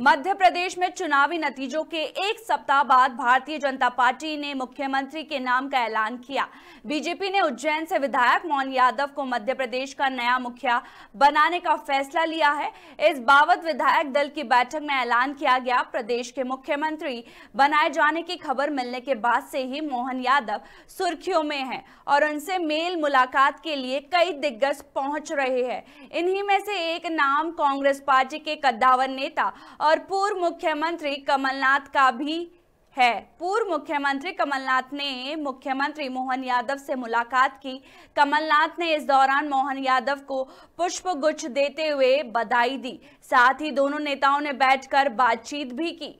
मध्य प्रदेश में चुनावी नतीजों के एक सप्ताह बाद भारतीय जनता पार्टी ने मुख्यमंत्री के नाम का ऐलान किया बीजेपी ने उज्जैन से विधायक मोहन यादव को मध्य प्रदेश का नया मुखिया बनाने का फैसला लिया है इस बाबत विधायक दल की बैठक में ऐलान किया गया प्रदेश के मुख्यमंत्री बनाए जाने की खबर मिलने के बाद से ही मोहन यादव सुर्खियों में है और उनसे मेल मुलाकात के लिए कई दिग्गज पहुंच रहे हैं इन्हीं में से एक नाम कांग्रेस पार्टी के कद्दावर नेता और पूर्व मुख्यमंत्री कमलनाथ का भी है पूर्व मुख्यमंत्री कमलनाथ ने मुख्यमंत्री मोहन यादव से मुलाकात की कमलनाथ ने इस दौरान मोहन यादव को पुष्प गुच्छ देते हुए बधाई दी साथ ही दोनों नेताओं ने बैठकर बातचीत भी की